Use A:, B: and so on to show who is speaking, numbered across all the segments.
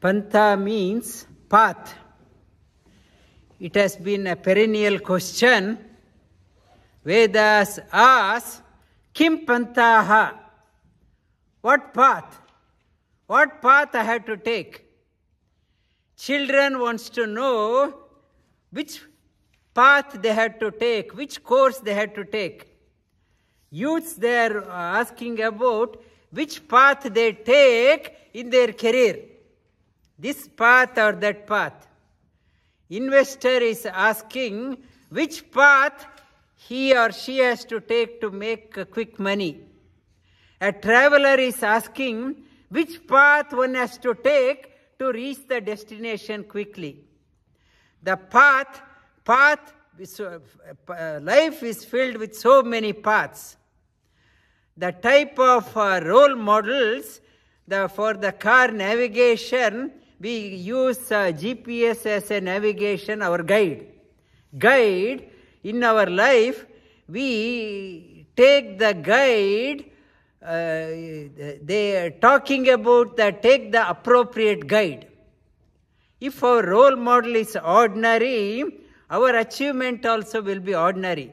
A: Pantha means path. It has been a perennial question. Vedas ask, Kim Pantaha? What path? What path I have to take? Children wants to know which path they had to take, which course they had to take. Youths, they are asking about which path they take in their career this path or that path. Investor is asking which path he or she has to take to make quick money. A traveler is asking which path one has to take to reach the destination quickly. The path, path, uh, life is filled with so many paths. The type of uh, role models the, for the car navigation we use uh, GPS as a navigation, our guide. Guide, in our life, we take the guide, uh, they are talking about the take the appropriate guide. If our role model is ordinary, our achievement also will be ordinary.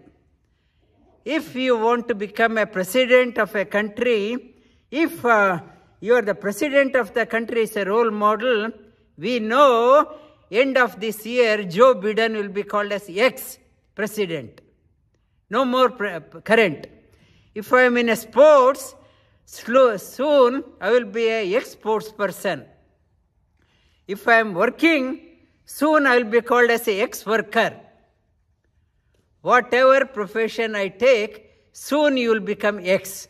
A: If you want to become a president of a country, if uh, you are the president of the country is a role model. We know end of this year, Joe Biden will be called as ex-president. No more current. If I am in a sports, slow, soon I will be a ex-sports person. If I am working, soon I will be called as a ex-worker. Whatever profession I take, soon you will become ex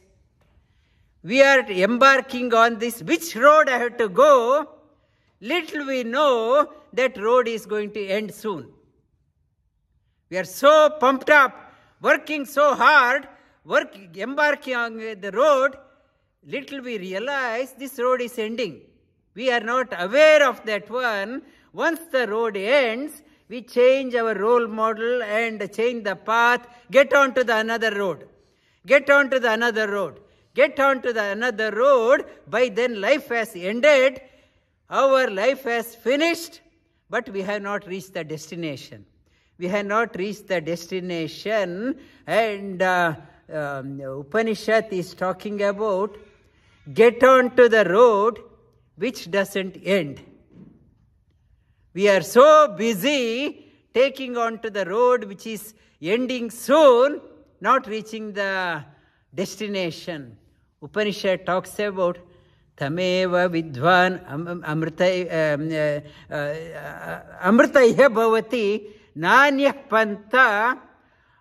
A: we are embarking on this, which road I have to go, little we know that road is going to end soon. We are so pumped up, working so hard, work, embarking on the road, little we realize this road is ending. We are not aware of that one. Once the road ends, we change our role model and change the path, get on to the another road. Get on to the another road get on to the another road, by then life has ended, our life has finished, but we have not reached the destination. We have not reached the destination, and uh, um, Upanishad is talking about get on to the road which doesn't end. We are so busy taking on to the road which is ending soon, not reaching the destination. Upanishad talks about Tameva Vidvan Amrita eh, um, eh, uh, uh, Amrita Bhavati Nanya Panta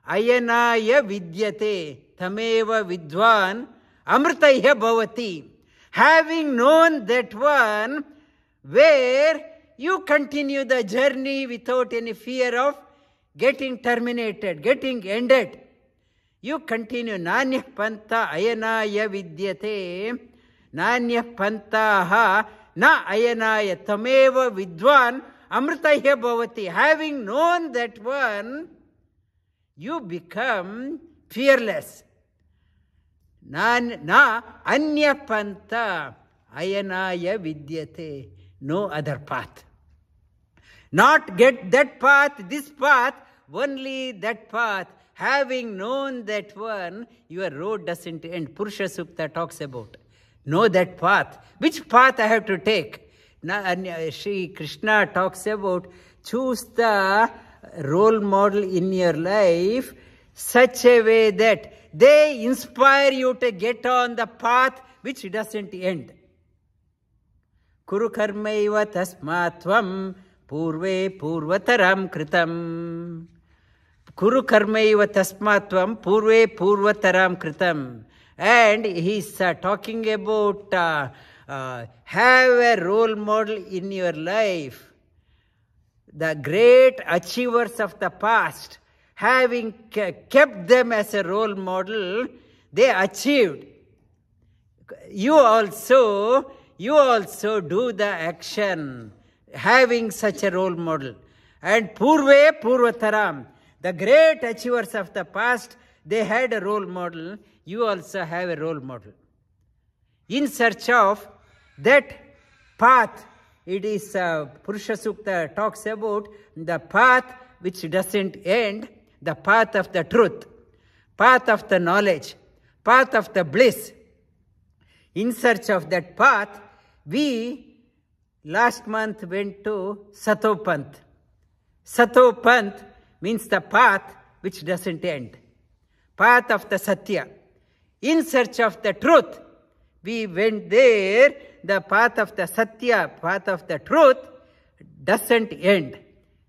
A: Ayanaya Vidyate Tameva Vidvan Amrita Bhavati. Having known that one where you continue the journey without any fear of getting terminated, getting ended. You continue. Nanya panta ayanaya vidyate. Nanya pantaha na ayanaya tameva vidvan amritaya bhavati. Having known that one, you become fearless. Na anya panta ayanaya vidyate. No other path. Not get that path, this path, only that path having known that one, your road doesn't end. Purusha Sukta talks about. Know that path. Which path I have to take? Now, uh, uh, Sri Krishna talks about choose the role model in your life such a way that they inspire you to get on the path which doesn't end. Kuru karmaiva tasmatvam purve purvataram kritam. Kuru karmaiva tasmatvam purve purvataram kritam. And he's uh, talking about uh, uh, have a role model in your life. The great achievers of the past, having kept them as a role model, they achieved. You also, you also do the action having such a role model. And Purve Purvataram, the great achievers of the past, they had a role model. You also have a role model. In search of that path, it is uh, Purusha Sukta talks about the path which doesn't end, the path of the truth, path of the knowledge, path of the bliss. In search of that path, we last month went to Satopanth. Satopanth means the path which doesn't end, path of the Satya. In search of the truth, we went there, the path of the Satya, path of the truth, doesn't end.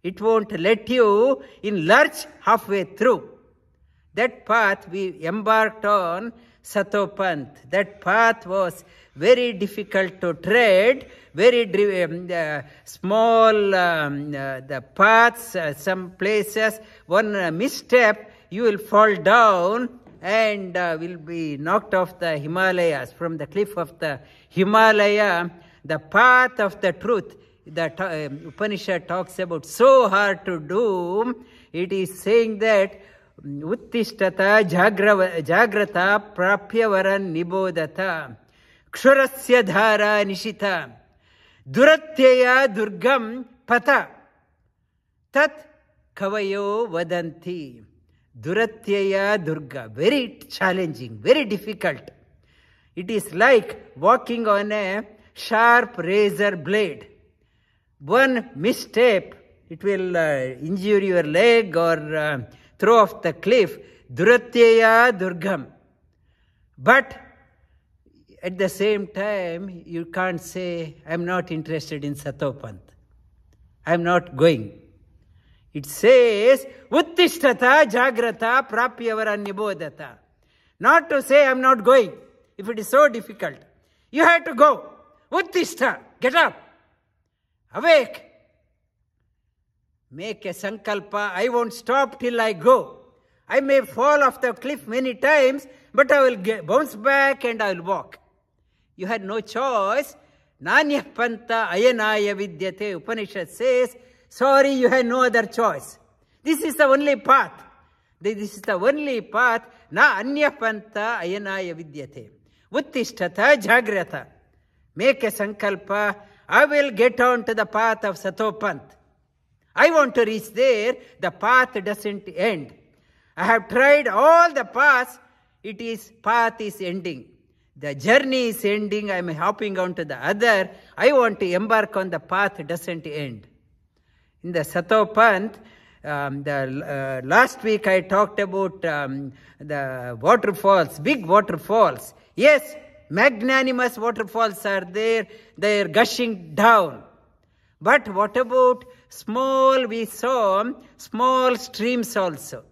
A: It won't let you in lurch halfway through. That path we embarked on Satopant. That path was very difficult to tread, very uh, small um, uh, the paths, uh, some places, one uh, misstep, you will fall down and uh, will be knocked off the Himalayas, from the cliff of the Himalaya. The path of the truth, the um, Upanishad talks about so hard to do, it is saying that उत्तिष्ठत जाग्रव जाग्रता प्राप्यवर निबोधत क्षुरस्य धारा निशित दुरत्यय दुर्गम पथ तत् कवयो वदन्ति दुरत्यय दुर्ग very challenging very difficult it is like walking on a sharp razor blade one misstep it will injure your leg और throw off the cliff, Duratyeya Durgam. But at the same time, you can't say, I'm not interested in Satopant. I'm not going. It says, Uttishtata Jagrata Prapyavaranyabodata. Not to say, I'm not going, if it is so difficult. You have to go. Uttishta, get up. Awake. Make a sankalpa, I won't stop till I go. I may fall off the cliff many times, but I will get, bounce back and I will walk. You had no choice. Nanya panta ayanaya vidyate, Upanishad says, sorry, you had no other choice. This is the only path. This is the only path. Na anya panta ayanaya vidyate. Uttishthata jagrata. Make a sankalpa. I will get on to the path of Satopanth. I want to reach there. The path doesn't end. I have tried all the paths. It is path is ending. The journey is ending. I am hopping onto the other. I want to embark on the path doesn't end. In the Satopanth, um, the uh, last week I talked about um, the waterfalls, big waterfalls. Yes, magnanimous waterfalls are there. They are gushing down. But what about small, we saw um, small streams also.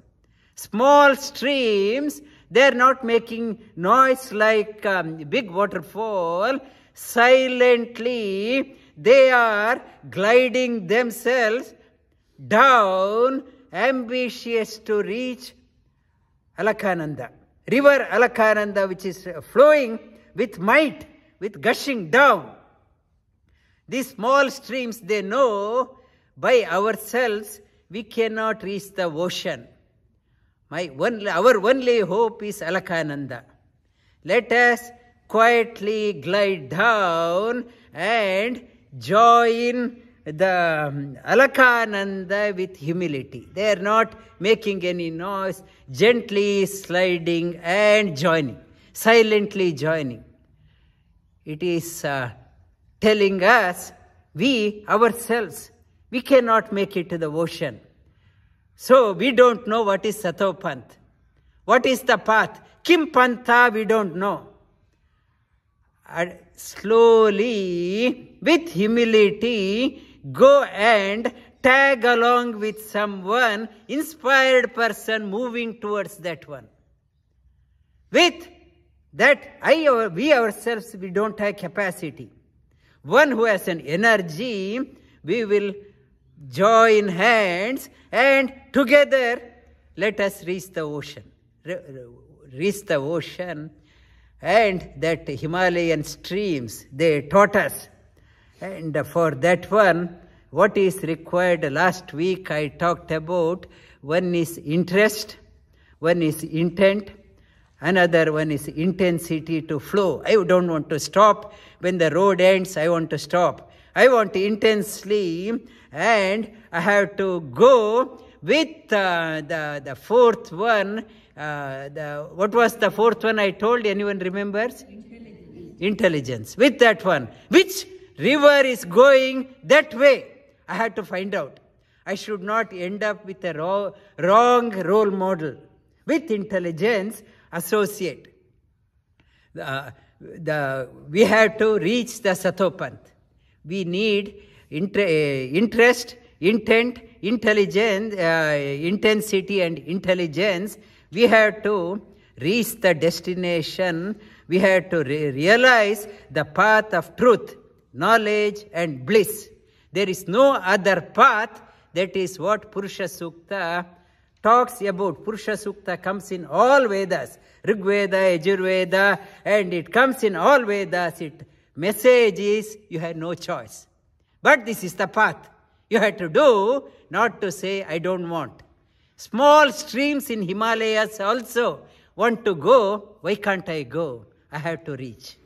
A: Small streams, they're not making noise like um, big waterfall. Silently, they are gliding themselves down, ambitious to reach Alakananda. River Alakananda, which is flowing with might, with gushing down. These small streams, they know by ourselves we cannot reach the ocean. My one, our only hope is Alakananda. Let us quietly glide down and join the um, Alakananda with humility. They are not making any noise, gently sliding and joining, silently joining. It is uh, telling us we ourselves, we cannot make it to the ocean. So we don't know what is Satopant. What is the path? Kim Pantha, we don't know. And slowly, with humility, go and tag along with someone, inspired person moving towards that one. With that, I, we ourselves, we don't have capacity one who has an energy, we will join hands and together let us reach the ocean. reach the ocean and that Himalayan streams, they taught us. And for that one, what is required last week I talked about, one is interest, one is intent, Another one is intensity to flow. I don't want to stop. When the road ends, I want to stop. I want to intensely and I have to go with uh, the, the fourth one. Uh, the, what was the fourth one I told? Anyone remembers? Intelligence. Intelligence. With that one. Which river is going that way? I have to find out. I should not end up with a wrong, wrong role model. With intelligence, associate. The, uh, the, we have to reach the Satopanth. We need inter, uh, interest, intent, intelligence, uh, intensity and intelligence. We have to reach the destination. We have to re realize the path of truth, knowledge and bliss. There is no other path. That is what Purusha Sukta talks about Purusha Sukta comes in all Vedas, Rig Veda, Ajurveda, and it comes in all Vedas. It message is you have no choice. But this is the path. You have to do, not to say, I don't want. Small streams in Himalayas also want to go. Why can't I go? I have to reach.